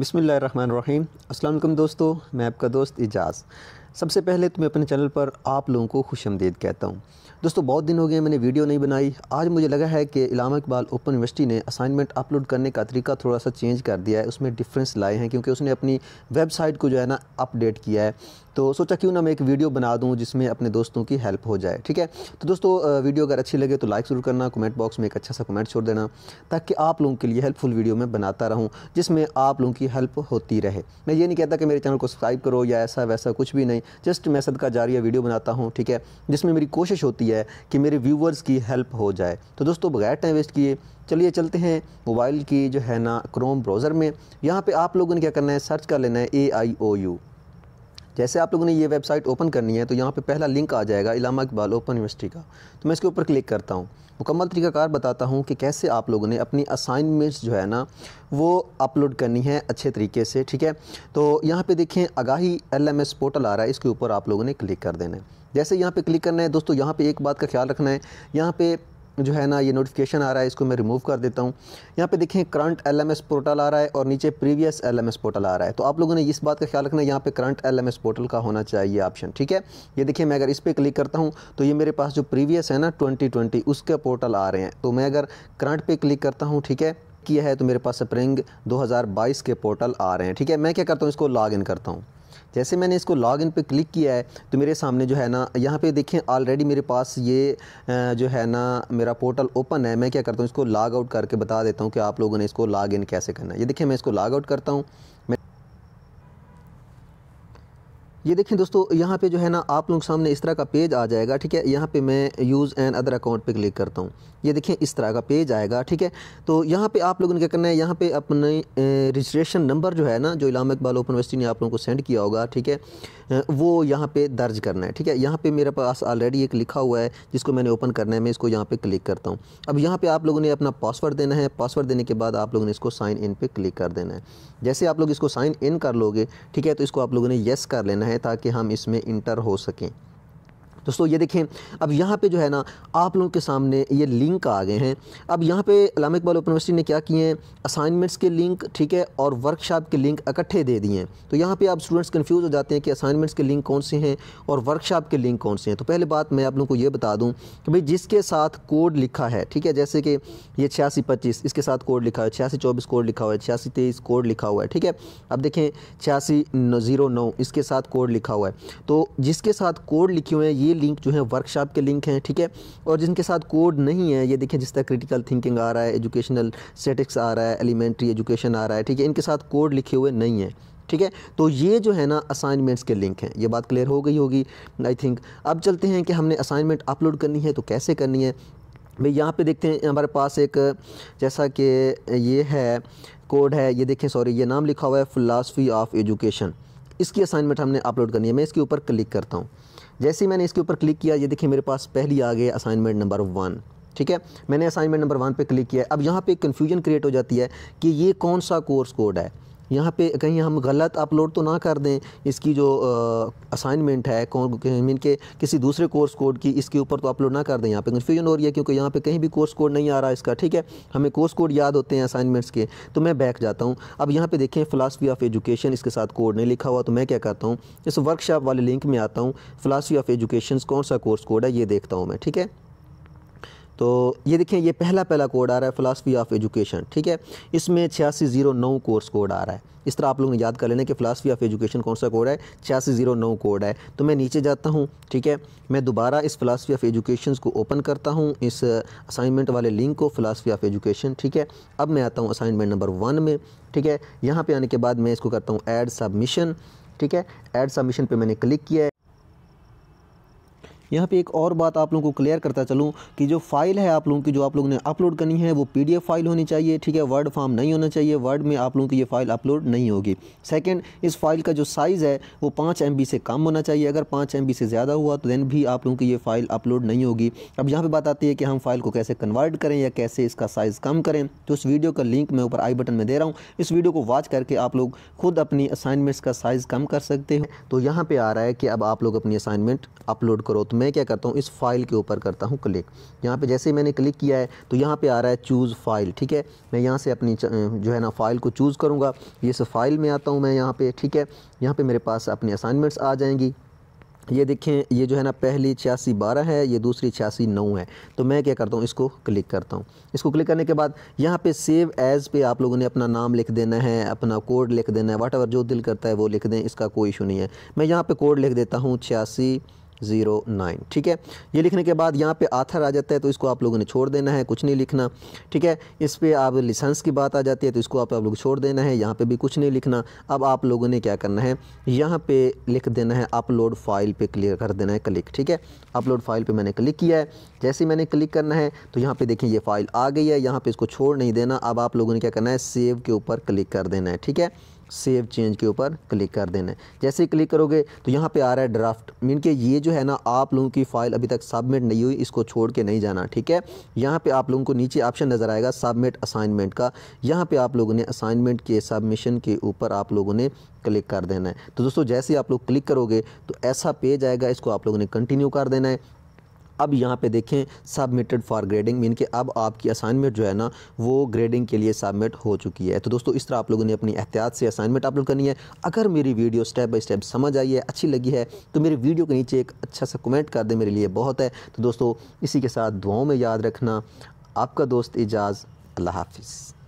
बिसमीम अल्लाम दोस्तों मैं आपका दोस्त एजाज़ सबसे पहले तो मैं अपने चैनल पर आप लोगों को खुश आमदीद कहता हूँ दोस्तों बहुत दिन हो गए मैंने वीडियो नहीं बनाई आज मुझे लगा है कि इलामा इकबाल ओपन यूनिवर्सिटी ने असाइनमेंट अपलोड करने का तरीका थोड़ा सा चेंज कर दिया है उसमें डिफरेंस लाए हैं क्योंकि उसने अपनी वेबसाइट को जो है ना अपडेट किया है तो सोचा क्यों ना मैं एक वीडियो बना दूँ जिसमें अपने दोस्तों की हेल्प हो जाए ठीक है तो दोस्तों वीडियो अगर अच्छी लगे तो लाइक ज़रूर करना कमेंट बॉक्स में एक अच्छा सा कमेंट छोड़ देना ताकि आप लोगों के लिए हेल्पफुल वीडियो मैं बनाता रहूँ जिसमें आप लोगों की हेल्प होती रहे मैं ये नहीं कहता कि मेरे चैनल को सब्सक्राइब करो या ऐसा वैसा कुछ भी नहीं जस्ट मैं सदका जारिया वीडियो बनाता हूँ ठीक है जिसमें मेरी कोशिश होती है कि मेरे व्यूवर्स की हेल्प हो जाए तो दोस्तों बगैर टाइम वेस्ट किए चलिए चलते हैं मोबाइल की जो है ना क्रोम ब्राउज़र में यहाँ पे आप लोगों ने क्या करना है सर्च कर लेना है ए आई ओ यू जैसे आप लोगों ने ये वेबसाइट ओपन करनी है तो यहाँ पे पहला लिंक आ जाएगा इलामा इकबाल ओपन यूनिवर्सिटी का तो मैं इसके ऊपर क्लिक करता हूँ मुकम्मल तरीकाकार बताता हूँ कि कैसे आप लोगों ने अपनी असाइनमेंट्स जो है ना वो अपलोड करनी है अच्छे तरीके से ठीक है तो यहाँ पे देखें आगाही एलएमएस पोर्टल आ रहा है इसके ऊपर आप लोगों ने क्लिक कर देना है जैसे यहाँ पे क्लिक करना है दोस्तों यहाँ पे एक बात का ख्याल रखना है यहाँ पे जो है ना ये नोटिफिकेशन आ रहा है इसको मैं रिमूव कर देता हूँ यहाँ पे देखें करंट एलएमएस पोर्टल आ रहा है और नीचे प्रीवियस एलएमएस पोर्टल आ रहा है तो आप लोगों ने इस बात का ख्याल रखना है यहाँ पे करंट एलएमएस पोर्टल का होना चाहिए ऑप्शन ठीक है ये देखिए मैं अगर इस पर क्लिक करता हूँ तो ये मेरे पास जो प्रीवियस है ना ट्वेंटी उसके पोर्टल आ रहे हैं तो मैं अगर करंट पर क्लिक करता हूँ ठीक है किया है तो मेरे पास स्प्रिंग बाईस के पोर्टल आ रहे हैं ठीक है मैं क्या करता हूँ इसको लॉग इन करता हूँ जैसे मैंने इसको लॉग इन पर क्लिक किया है तो मेरे सामने जो है ना यहाँ पे देखें ऑलरेडी मेरे पास ये जो है ना मेरा पोर्टल ओपन है मैं क्या करता हूँ इसको लॉग आउट करके बता देता हूँ कि आप लोगों ने इसको लॉग इन कैसे करना है ये देखिए मैं इसको लॉग आउट करता हूँ ये देखें दोस्तों यहाँ पे जो है ना आप लोग सामने इस तरह का पेज आ जाएगा ठीक है यहाँ पे मैं यूज़ एन अदर अकाउंट पे क्लिक करता हूँ ये देखें इस तरह का पेज आएगा ठीक है तो यहाँ पे आप लोगों ने क्या करना है यहाँ पे अपने रजिस्ट्रेशन नंबर जो है ना जो इलाम इकबाल ओपन यूनिवर्सिटी ने आप लोगों को सेंड किया होगा ठीक है वो यहाँ पर दर्ज करना है ठीक है यहाँ पर मेरे पास ऑलरेडी एक लिखा हुआ है जिसको मैंने ओपन करना है मैं इसको यहाँ पर क्लिक करता हूँ अब यहाँ पर आप लोगों ने अपना पासवर्ड देना है पासवर्ड देने के बाद आप लोगों ने इसको साइन इन पर क्लिक कर देना है जैसे आप लोग इसको साइन इन कर लोगे ठीक है तो इसको आप लोगों ने येस कर लेना है ताकि हम इसमें इंटर हो सकें दोस्तों ये देखें अब यहाँ पे जो है ना आप लोगों के सामने ये लिंक आ गए हैं अब यहाँ पे अलामा इकबाल यूनिवर्सिटी ने क्या किए हैं असाइनमेंट्स के लिंक ठीक है और वर्कशॉप के लिंक इकट्ठे दे दिए हैं तो यहाँ पर आप स्टूडेंट्स कन्फ्यूज़ हो जाते हैं कि असाइनमेंट्स के लिंक कौन से हैं और वर्कशॉप के लिंक कौन से हैं तो पहले बात मैं आप लोगों को ये बता दूँ कि भाई जिसके साथ कोड लिखा है ठीक है जैसे कि ये छियासी पच्चीस इसके साथ कोड लिखा है छियासी चौबीस कोड लिखा हुआ है छियासी तेईस कोड लिखा हुआ है ठीक है अब देखें छियासी ज़ीरो नौ इसके साथ कोड लिखा हुआ है तो जिसके साथ कोड लिखे हुए हैं ये लिंक जो है वर्कशॉप के लिंक हैं ठीक है और जिनके साथ कोड नहीं है ये देखें जिस तरह क्रिटिकल थिंकिंग आ रहा है एजुकेशनल स्टेटिक्स आ रहा है एलिमेंट्री एजुकेशन आ रहा है ठीक है इनके साथ कोड लिखे हुए नहीं है ठीक है तो ये जो है ना असाइनमेंट्स के लिंक हैं ये बात क्लियर हो गई होगी आई थिंक अब चलते हैं कि हमने असाइनमेंट अपलोड करनी है तो कैसे करनी है भाई यहाँ पे देखते हैं हमारे पास एक जैसा कि ये है कोड है ये देखें सॉरी ये नाम लिखा हुआ है फ़िलासफ़ी ऑफ एजुकेशन इसकी असाइनमेंट हमने अपलोड करनी है मैं इसके ऊपर क्लिक करता हूँ जैसे ही मैंने इसके ऊपर क्लिक किया ये देखिए मेरे पास पहली आ गई असाइनमेंट नंबर वन ठीक है मैंने असाइनमेंट नंबर वन पे क्लिक किया अब यहाँ पे कन्फ्यूजन क्रिएट हो जाती है कि ये कौन सा कोर्स कोड है यहाँ पे कहीं हम गलत अपलोड तो ना कर दें इसकी जो असाइनमेंट है मीन के किसी दूसरे कोर्स कोड की इसके ऊपर तो अपलोड ना कर दें यहाँ पे कन्फ्यूजन हो रही है क्योंकि यहाँ पे कहीं भी कोर्स कोड नहीं आ रहा इसका ठीक है हमें कोर्स कोड याद होते हैं असाइनमेंट्स के तो मैं बैक जाता हूँ अब यहाँ पर देखें फ़िलासफ़ी ऑफ एजुकेशन इसके साथ कोड नहीं लिखा हुआ तो मैं क्या करता हूँ इस वर्कशॉप वाले लिंक में आता हूँ फ़िलासफ़ी ऑफ एजुकेशन कौन सा कोर्स कोड है ये देखता हूँ मैं ठीक है तो ये देखें ये पहला पहला कोड आ रहा है फ़िलासफ़ी ऑफ एजुकेशन ठीक है इसमें छियासी जीरो नौ कोर्स कोड आ रहा है इस तरह आप लोग ने याद कर लेना कि फ़िलासफ़ी ऑफ एजुकेशन कौन सा कोड है छियासी जीरो नौ कोड है तो मैं नीचे जाता हूँ ठीक है मैं दोबारा इस फ़िलासफ़ी ऑफ एजुकेशन को ओपन करता हूँ इस असाइनमेंट वाले लिंक को फ़िलासफ़ी ऑफ एजुकेशन ठीक है अब मैं आता हूँ असाइनमेंट नंबर वन में ठीक है यहाँ पर आने के बाद मैं इसको करता हूँ एड सबमिशन ठीक है एड सबमिशन पर मैंने क्लिक किया है यहाँ पे एक और बात आप लोगों को क्लियर करता चलूँ कि जो फाइल है आप लोगों की जो आप लोगों ने अपलोड करनी है वो पी फाइल होनी चाहिए ठीक है वर्ड फॉर्म नहीं होना चाहिए वर्ड में आप लोगों की ये फाइल अपलोड नहीं होगी सेकेंड इस फाइल का जो साइज़ है वो पाँच एम से कम होना चाहिए अगर पाँच एम से ज़्यादा हुआ तो देन भी आप लोगों की ये फाइल अपलोड नहीं होगी अब यहाँ पर बात आती है कि हम फाइल को कैसे कन्वर्ट करें या कैसे इसका साइज़ कम करें तो उस वीडियो का लिंक मैं ऊपर आई बटन में दे रहा हूँ इस वीडियो को वॉच करके आप लोग खुद अपनी असाइनमेंट्स का साइज़ कम कर सकते हो तो यहाँ पर आ रहा है कि अब आप लोग अपनी असाइनमेंट अपलोड करो तो मैं क्या करता हूँ इस फाइल के ऊपर करता हूँ क्लिक यहाँ पे जैसे मैंने क्लिक किया है तो यहाँ पे आ रहा है चूज़ फाइल ठीक है मैं यहाँ से अपनी जो है ना फ़ाइल को चूज़ करूँगा इस फाइल में आता हूँ मैं यहाँ पर ठीक है यहाँ पे मेरे पास अपनी असाइनमेंट्स आ जाएंगी ये देखें ये जो है ना पहली छियासी बारह है ये दूसरी छियासी नौ है तो मैं क्या करता हूँ इसको क्लिक करता हूँ इसको क्लिक करने के बाद यहाँ पे सेव एज़ पे आप लोगों ने अपना नाम लिख देना है अपना कोड लिख देना है वाट जो दिल करता है वो लिख दें इसका कोई इशू नहीं है मैं यहाँ पे कोड लिख देता हूँ छियासी ज़ीरो नाइन ठीक है ये लिखने के बाद यहाँ पे आथर आ जाता है तो इसको आप लोगों ने छोड़ देना है कुछ नहीं लिखना ठीक है इस पर आप लिसेंस की बात आ जाती है तो इसको आप, आप लोग छोड़ देना है यहाँ पे भी कुछ नहीं लिखना अब आप लोगों ने क्या करना है यहाँ पे लिख देना है अपलोड फाइल पे क्लियर कर देना है क्लिक ठीक है अपलोड फाइल पर मैंने क्लिक किया है जैसे मैंने क्लिक करना है तो यहाँ पर देखिए ये फाइल आ गई है यहाँ पर इसको छोड़ नहीं देना अब आप लोगों ने क्या करना है सेव के ऊपर क्लिक कर देना है ठीक है सेव चेंज के ऊपर क्लिक कर देना है जैसे ही क्लिक करोगे तो यहाँ पे आ रहा है ड्राफ्ट मीन के ये जो है ना आप लोगों की फ़ाइल अभी तक सबमिट नहीं हुई इसको छोड़ के नहीं जाना ठीक है यहाँ पे आप लोगों को नीचे ऑप्शन नज़र आएगा सबमिट असाइनमेंट का यहाँ पे आप लोगों ने असाइनमेंट के सबमिशन के ऊपर आप लोगों ने क्लिक कर देना है तो दोस्तों जैसे ही आप लोग क्लिक करोगे तो ऐसा पेज आएगा इसको आप लोगों ने कंटिन्यू कर देना है अब यहाँ पे देखें सबमिटेड फॉर ग्रेडिंग मीन कि अब आपकी असाइनमेंट जो है ना वो ग्रेडिंग के लिए सबमिट हो चुकी है तो दोस्तों इस तरह आप लोगों ने अपनी एहतियात से असाइनमेंट अपलोड करनी है अगर मेरी वीडियो स्टेप बाई स्टेप समझ आई है अच्छी लगी है तो मेरी वीडियो के नीचे एक अच्छा सा कमेंट कर दे मेरे लिए बहुत है तो दोस्तों इसी के साथ दुआओं में याद रखना आपका दोस्त एजाज़ अल्लाह हाफिज़